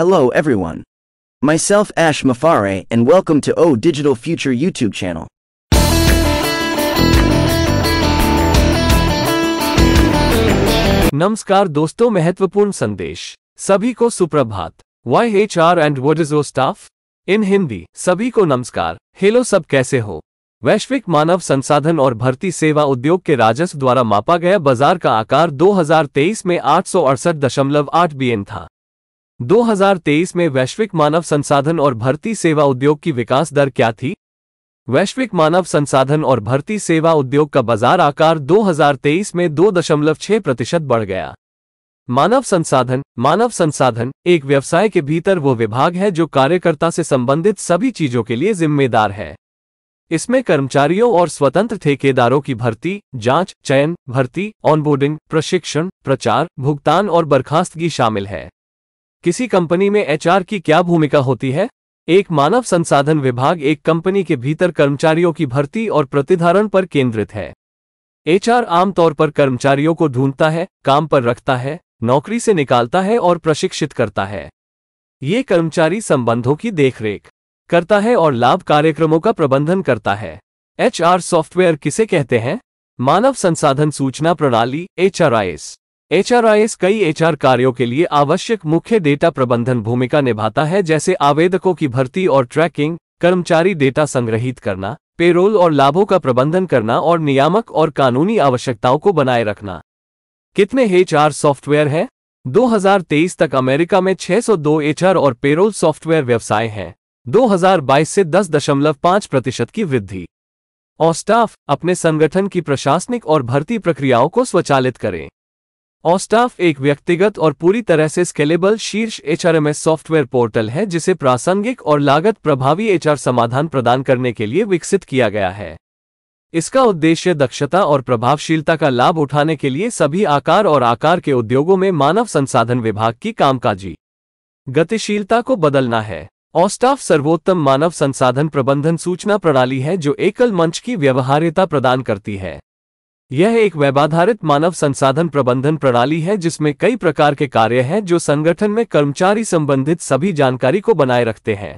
Hello everyone. Myself Ash Mafare and welcome to O Digital Future YouTube channel. नमस्कार दोस्तों महत्वपूर्ण संदेश सभी को सुप्रभात Y H R and what is O staff in Hindi सभी को नमस्कार हेलो सब कैसे हो वैश्विक मानव संसाधन और भर्ती सेवा उद्योग के राजस्व द्वारा मापा गया बाजार का आकार 2023 में आठ बीएन था 2023 में वैश्विक मानव संसाधन और भर्ती सेवा उद्योग की विकास दर क्या थी वैश्विक मानव संसाधन और भर्ती सेवा उद्योग का बाजार आकार 2023 में 2.6 प्रतिशत बढ़ गया मानव संसाधन मानव संसाधन एक व्यवसाय के भीतर वो विभाग है जो कार्यकर्ता से संबंधित सभी चीजों के लिए जिम्मेदार है इसमें कर्मचारियों और स्वतंत्र ठेकेदारों की भर्ती जांच, चयन भर्ती ऑनबोर्डिंग प्रशिक्षण प्रचार भुगतान और बर्खास्तगी शामिल है किसी कंपनी में एचआर की क्या भूमिका होती है एक मानव संसाधन विभाग एक कंपनी के भीतर कर्मचारियों की भर्ती और प्रतिधारण पर केंद्रित है एचआर आमतौर पर कर्मचारियों को ढूंढता है काम पर रखता है नौकरी से निकालता है और प्रशिक्षित करता है ये कर्मचारी संबंधों की देखरेख करता है और लाभ कार्यक्रमों का प्रबंधन करता है एचआर सॉफ्टवेयर किसे कहते हैं मानव संसाधन सूचना प्रणाली एच एचआरआईएस कई एचआर कार्यों के लिए आवश्यक मुख्य डेटा प्रबंधन भूमिका निभाता है जैसे आवेदकों की भर्ती और ट्रैकिंग कर्मचारी डेटा संग्रहित करना पेरोल और लाभों का प्रबंधन करना और नियामक और कानूनी आवश्यकताओं को बनाए रखना कितने एचआर सॉफ्टवेयर हैं 2023 तक अमेरिका में 602 एचआर और पेरोल सॉफ्टवेयर व्यवसाय हैं 2022 से 10.5 प्रतिशत की वृद्धि और स्टाफ अपने संगठन की प्रशासनिक और भर्ती प्रक्रियाओं को स्वचालित करें ऑस्टाफ एक व्यक्तिगत और पूरी तरह से स्केलेबल शीर्ष एचआरएमएस सॉफ्टवेयर पोर्टल है जिसे प्रासंगिक और लागत प्रभावी एचआर समाधान प्रदान करने के लिए विकसित किया गया है इसका उद्देश्य दक्षता और प्रभावशीलता का लाभ उठाने के लिए सभी आकार और आकार के उद्योगों में मानव संसाधन विभाग की कामकाजी गतिशीलता को बदलना है ऑस्टाफ सर्वोत्तम मानव संसाधन प्रबंधन सूचना प्रणाली है जो एकल मंच की व्यवहार्यता प्रदान करती है यह एक वेबाधारित मानव संसाधन प्रबंधन प्रणाली है जिसमें कई प्रकार के कार्य हैं जो संगठन में कर्मचारी संबंधित सभी जानकारी को बनाए रखते हैं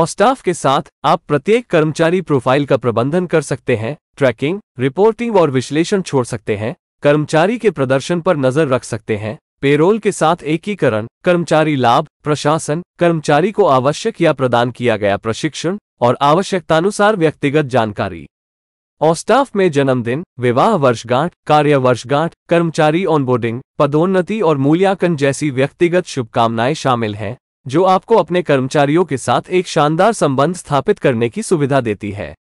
और स्टाफ के साथ आप प्रत्येक कर्मचारी प्रोफाइल का प्रबंधन कर सकते हैं ट्रैकिंग रिपोर्टिंग और विश्लेषण छोड़ सकते हैं कर्मचारी के प्रदर्शन पर नजर रख सकते हैं पेरोल के साथ एकीकरण कर्मचारी लाभ प्रशासन कर्मचारी को आवश्यक या प्रदान किया गया प्रशिक्षण और आवश्यकतानुसार व्यक्तिगत जानकारी स्टाफ में जन्मदिन विवाह वर्षगांठ कार्य वर्षगांठ कर्मचारी ऑनबोर्डिंग पदोन्नति और मूल्यांकन जैसी व्यक्तिगत शुभकामनाएं शामिल हैं जो आपको अपने कर्मचारियों के साथ एक शानदार संबंध स्थापित करने की सुविधा देती है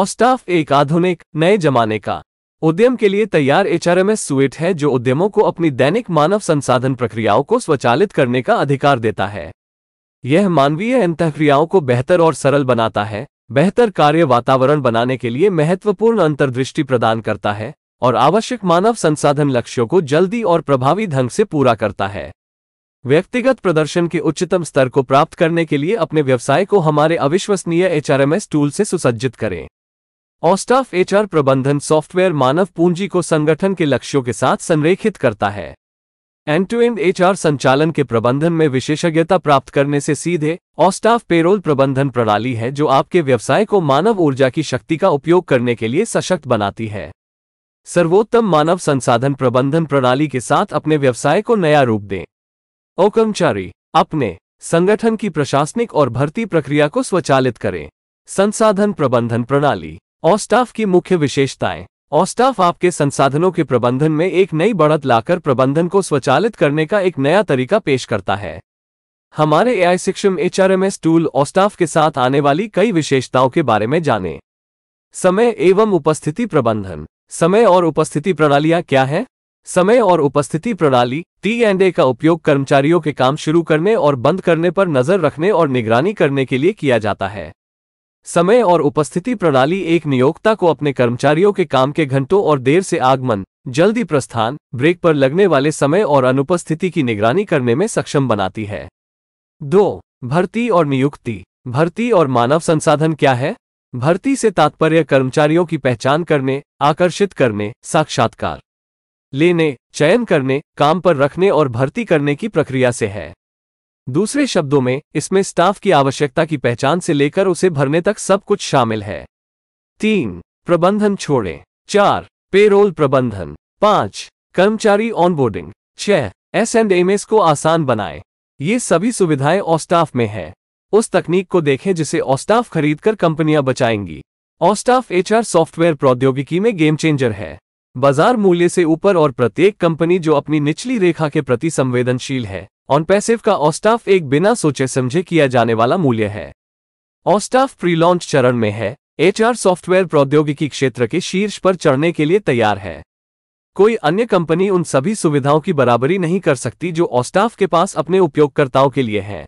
ऑस्टाफ एक आधुनिक नए जमाने का उद्यम के लिए तैयार एचआरएमएस सुइट है जो उद्यमों को अपनी दैनिक मानव संसाधन प्रक्रियाओं को स्वचालित करने का अधिकार देता है यह मानवीय अंतक्रियाओं को बेहतर और सरल बनाता है बेहतर कार्य वातावरण बनाने के लिए महत्वपूर्ण अंतर्दृष्टि प्रदान करता है और आवश्यक मानव संसाधन लक्ष्यों को जल्दी और प्रभावी ढंग से पूरा करता है व्यक्तिगत प्रदर्शन के उच्चतम स्तर को प्राप्त करने के लिए अपने व्यवसाय को हमारे अविश्वसनीय एचआरएमएस टूल से सुसज्जित करें ऑस्टाफ एचआर प्रबंधन सॉफ्टवेयर मानव पूंजी को संगठन के लक्ष्यों के साथ संरेखित करता है एंड टू एंड एचआर संचालन के प्रबंधन में विशेषज्ञता प्राप्त करने से सीधे ऑस्टाफ पेरोल प्रबंधन प्रणाली है जो आपके व्यवसाय को मानव ऊर्जा की शक्ति का उपयोग करने के लिए सशक्त बनाती है सर्वोत्तम मानव संसाधन प्रबंधन प्रणाली के साथ अपने व्यवसाय को नया रूप दें ओ कर्मचारी अपने संगठन की प्रशासनिक और भर्ती प्रक्रिया को स्वचालित करें संसाधन प्रबंधन प्रणाली ऑस्टाफ की मुख्य विशेषताएं ऑस्टाफ आपके संसाधनों के प्रबंधन में एक नई बढ़त लाकर प्रबंधन को स्वचालित करने का एक नया तरीका पेश करता है हमारे एआई शिक्षम एचआरएमएस टूल ऑस्टाफ के साथ आने वाली कई विशेषताओं के बारे में जानें समय एवं उपस्थिति प्रबंधन समय और उपस्थिति प्रणालियां क्या हैं समय और उपस्थिति प्रणाली टी एंड ए का उपयोग कर्मचारियों के काम शुरू करने और बंद करने पर नजर रखने और निगरानी करने के लिए किया जाता है समय और उपस्थिति प्रणाली एक नियोक्ता को अपने कर्मचारियों के काम के घंटों और देर से आगमन जल्दी प्रस्थान ब्रेक पर लगने वाले समय और अनुपस्थिति की निगरानी करने में सक्षम बनाती है दो भर्ती और नियुक्ति भर्ती और मानव संसाधन क्या है भर्ती से तात्पर्य कर्मचारियों की पहचान करने आकर्षित करने साक्षात्कार लेने चयन करने काम पर रखने और भर्ती करने की प्रक्रिया से है दूसरे शब्दों में इसमें स्टाफ की आवश्यकता की पहचान से लेकर उसे भरने तक सब कुछ शामिल है तीन प्रबंधन छोड़ें चार पेरोल प्रबंधन पांच कर्मचारी ऑनबोर्डिंग छह एस एंड एम को आसान बनाए ये सभी सुविधाएं ऑस्टाफ में है उस तकनीक को देखें जिसे ऑस्टाफ खरीदकर कंपनियां बचाएंगी ऑस्टाफ एचआर सॉफ्टवेयर प्रौद्योगिकी में गेम चेंजर है बाजार मूल्य से ऊपर और प्रत्येक कंपनी जो अपनी निचली रेखा के प्रति संवेदनशील है ऑन पैसिव का ऑस्टाफ एक बिना सोचे समझे किया जाने वाला मूल्य है ऑस्टाफ प्री लॉन्च चरण में है एचआर सॉफ्टवेयर प्रौद्योगिकी क्षेत्र के शीर्ष पर चढ़ने के लिए तैयार है कोई अन्य कंपनी उन सभी सुविधाओं की बराबरी नहीं कर सकती जो ऑस्टाफ के पास अपने उपयोगकर्ताओं के लिए है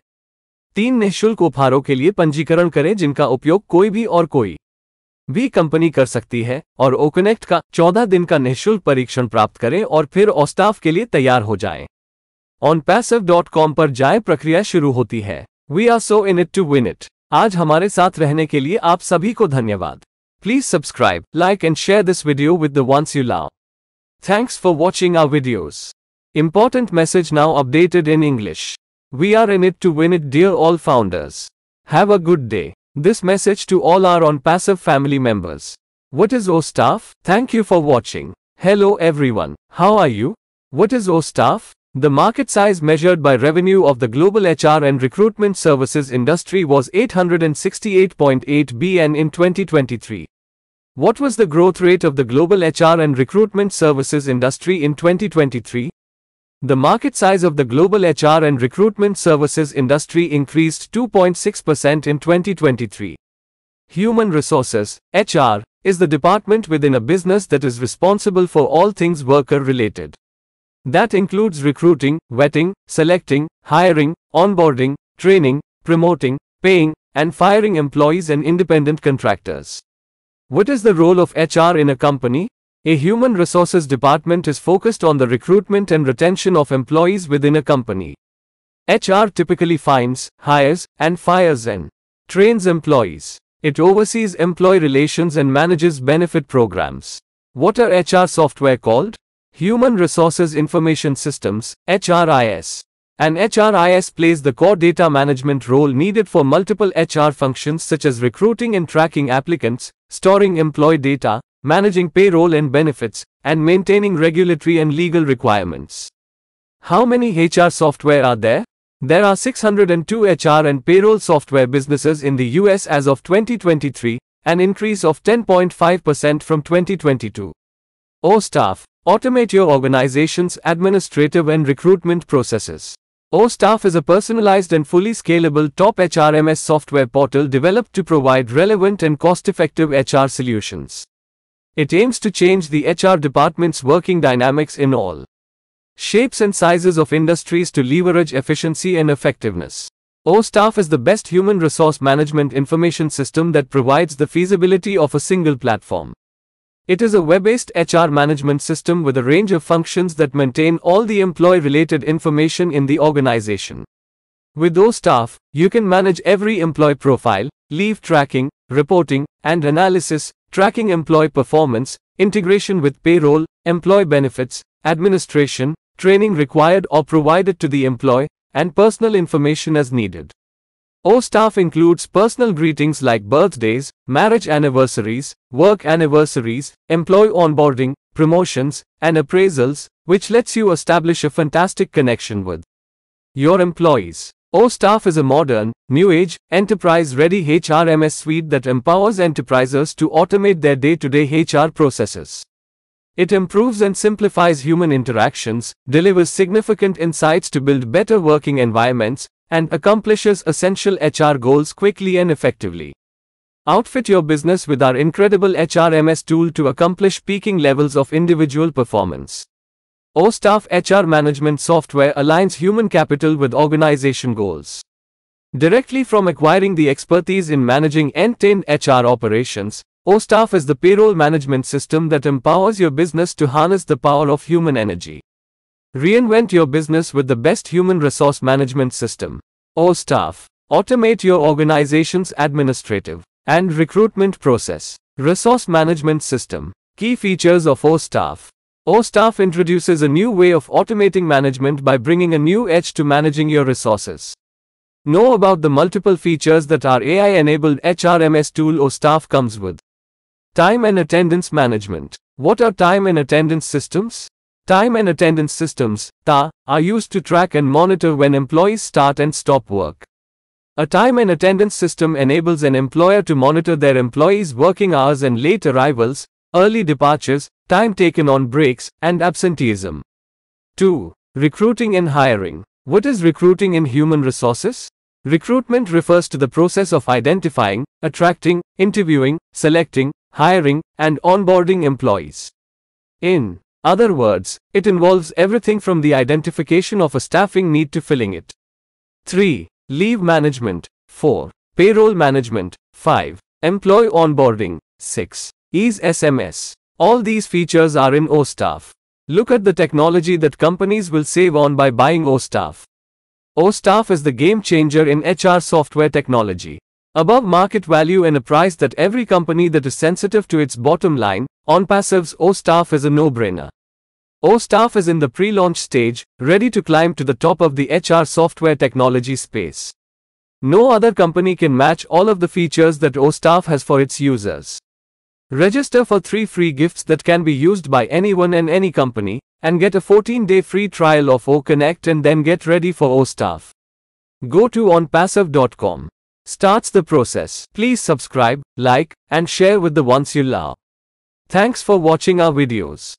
तीन निःशुल्क उपहारों के लिए पंजीकरण करें जिनका उपयोग कोई भी और कोई भी कंपनी कर सकती है और ओकनेक्ट का 14 दिन का निःशुल्क परीक्षण प्राप्त करें और फिर ऑस्टाफ के लिए तैयार हो जाएं। ऑन पैसिव डॉट कॉम पर जाए प्रक्रिया शुरू होती है we are so in it to win it आज हमारे साथ रहने के लिए आप सभी को धन्यवाद please subscribe like and share this video with the ones you love thanks for watching our videos important message now updated in English we are in it to win it dear all founders have a good day This message to all are on passive family members. What is OStaff? Thank you for watching. Hello everyone. How are you? What is OStaff? The market size measured by revenue of the global HR and recruitment services industry was 868.8 BN in 2023. What was the growth rate of the global HR and recruitment services industry in 2023? The market size of the global HR and recruitment services industry increased 2.6% in 2023. Human resources, HR, is the department within a business that is responsible for all things worker related. That includes recruiting, vetting, selecting, hiring, onboarding, training, promoting, paying, and firing employees and independent contractors. What is the role of HR in a company? A human resources department is focused on the recruitment and retention of employees within a company. HR typically finds, hires, and fires and trains employees. It oversees employee relations and manages benefit programs. What are HR software called? Human Resources Information Systems, HRIS. An HRIS plays the core data management role needed for multiple HR functions such as recruiting and tracking applicants, storing employee data, managing payroll and benefits, and maintaining regulatory and legal requirements. How many HR software are there? There are 602 HR and payroll software businesses in the US as of 2023, an increase of 10.5% from 2022. O staff, automate your organization's administrative and recruitment processes. O staff is a personalized and fully scalable top HRMS software portal developed to provide relevant and cost effective HR solutions. It aims to change the HR department's working dynamics in all shapes and sizes of industries to leverage efficiency and effectiveness. OStaff is the best human resource management information system that provides the feasibility of a single platform. It is a web-based HR management system with a range of functions that maintain all the employee-related information in the organization. With OStaff, you can manage every employee profile, leave tracking, reporting, and analysis, tracking employee performance, integration with payroll, employee benefits, administration, training required or provided to the employee, and personal information as needed. O staff includes personal greetings like birthdays, marriage anniversaries, work anniversaries, employee onboarding, promotions, and appraisals, which lets you establish a fantastic connection with your employees. OStaff is a modern, new-age, enterprise-ready HRMS suite that empowers enterprises to automate their day-to-day -day HR processes. It improves and simplifies human interactions, delivers significant insights to build better working environments, and accomplishes essential HR goals quickly and effectively. Outfit your business with our incredible HRMS tool to accomplish peaking levels of individual performance. O Staff HR management software aligns human capital with organization goals. Directly from acquiring the expertise in managing end-to-end HR operations, OStaff is the payroll management system that empowers your business to harness the power of human energy. Reinvent your business with the best human resource management system. OStaff. Automate your organization's administrative and recruitment process. Resource management system. Key features of OStaff. OStaff introduces a new way of automating management by bringing a new edge to managing your resources. Know about the multiple features that our AI-enabled HRMS tool OStaff comes with. Time and attendance management. What are time and attendance systems? Time and attendance systems (TA) are used to track and monitor when employees start and stop work. A time and attendance system enables an employer to monitor their employees' working hours and late arrivals, early departures, time taken on breaks, and absenteeism. 2. Recruiting and hiring. What is recruiting in human resources? Recruitment refers to the process of identifying, attracting, interviewing, selecting, hiring, and onboarding employees. In other words, it involves everything from the identification of a staffing need to filling it. 3. Leave management. 4. Payroll management. 5. Employee onboarding. 6. Ease SMS. All these features are in OStaff. Look at the technology that companies will save on by buying OStaff. OStaff is the game changer in HR software technology. Above market value and a price that every company that is sensitive to its bottom line, on passives OStaff is a no-brainer. OStaff is in the pre-launch stage, ready to climb to the top of the HR software technology space. No other company can match all of the features that OStaff has for its users. Register for three free gifts that can be used by anyone and any company, and get a 14-day free trial of OConnect and then get ready for OStaff. Go to onpassive.com. Starts the process. Please subscribe, like, and share with the ones you love. Thanks for watching our videos.